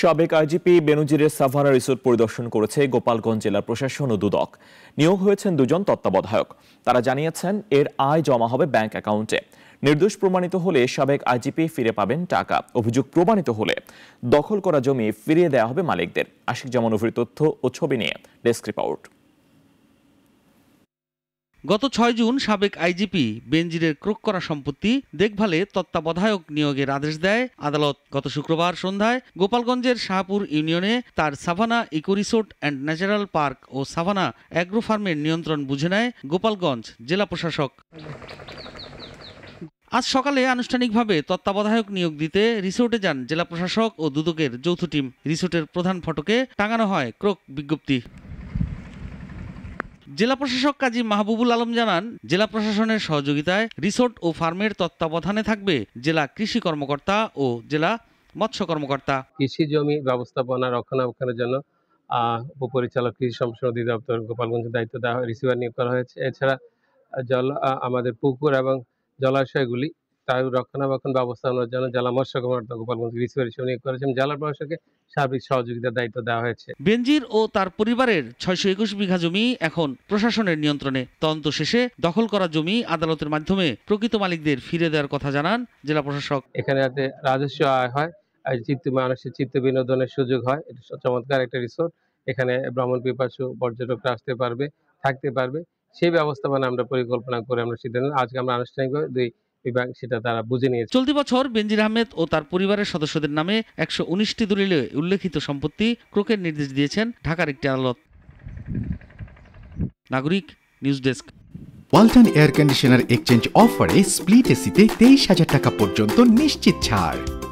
সাবেক IGP বেনজিরের savanna resort পরিদর্শন করেছে গোপালগঞ্জ জেলা প্রশাসন ও দুদক নিয়োগ হয়েছেন দুজন তত্ত্বাবধায়ক তারা জানিয়েছেন এর আয় জমা হবে ব্যাংক অ্যাকাউন্টে নির্দোষ প্রমাণিত হলে সাবেক আইজিপি ফিরে পাবেন টাকা অভিযোগ প্রমাণিত হলে দখল করা জমি ফিরিয়ে দেওয়া হবে মালিকদের আশিক জামান অভির তথ্য ও ছবি নিয়ে ডেস্ক রিপোর্ট গত ছয় জুন সাবেক আইজিপি বেনজিরের ক্রোক করা সম্পত্তি দেখভালে তত্ত্বাবধায়ক নিয়োগের আদেশ দেয় আদালত গত শুক্রবার সন্ধ্যায় গোপালগঞ্জের শাহপুর ইউনিয়নে তার Savanna eco resort and natural park ও সাভানা অ্যাগ্রো ফার্মের নিয়ন্ত্রণ বুঝে নেয় গোপালগঞ্জ জেলা প্রশাসক আজ সকালে আনুষ্ঠানিকভাবে তত্ত্বাবধায়ক নিয়োগ দিতে রিসোর্টে যান জেলা প্রশাসক ও দুদকের যৌথ টিম রিসোর্টের প্রধান ফটকে টাঙানো হয় ক্রোক বিজ্ঞপ্তি জেলা প্রশাসক কাজী মাহবুবুল আলম জানান জেলা প্রশাসনের সহযোগিতায় রিসোর্ট ও ফার্মের তত্ত্বাবধানে থাকবে জেলা কৃষি কর্মকর্তা ও জেলা মৎস্য কর্মকর্তা কৃষি জমি ব্যবস্থাপনা রক্ষণাবেক্ষণের জন্য উপপরিচালক কৃষি সংসদ অধিদপ্তর গোপালগঞ্জের দায়িত্ব দেওয়া রিসিভার নিয়োগ করা হয়েছে এছাড়া জল আমাদের পুকুর এবং জলাশয়গুলি তার রক্ষণাবেক্ষণ নেওয়ার জন্য জেলা মৎস্য কর্মকর্তা গোপালগঞ্জ রিসিভারি নিয়োগ করেছেন জেলা প্রশাসনকে সার্বিক সহযোগিতার দায়িত্ব দেওয়া হয়েছে বেনজির ও তার পরিবারের ছয়শো একুশ বিঘা জমি এখন প্রশাসনের নিয়ন্ত্রণে তদন্ত শেষে দখল করা জমি আদালতের মাধ্যমে প্রকৃত মালিকদের ফিরে দেওয়ার কথা জানান জেলা প্রশাসক এখানে যাতে রাজস্ব আয় হয় আর চিত্ত মানুষের চিত্ত বিনোদনের সুযোগ হয় এটা চমৎকার একটা রিসোর্ট এখানে ভ্রমণ পিপাসু পর্যটকরা আসতে পারবে থাকতে পারবে সেই ব্যবস্থাপনা আমরা পরিকল্পনা করে আমরা সিদ্ধান্ত আজকে আমরা আনুষ্ঠানিকভাবে দুই সেটা তারা বুঝে নিয়েছে চলতি বছর আহমেদ ও তার পরিবারের সদস্যদের নামে একশো উনিশটি দলিলে উল্লেখিত সম্পত্তি ক্রোকের নির্দেশ দিয়েছেন ঢাকার একটি আদালত নাগরিক news desk Walton air conditioner exchange অফারে স্প্লিট এসিতে তেইশ হাজার টাকা পর্যন্ত নিশ্চিত ছাড়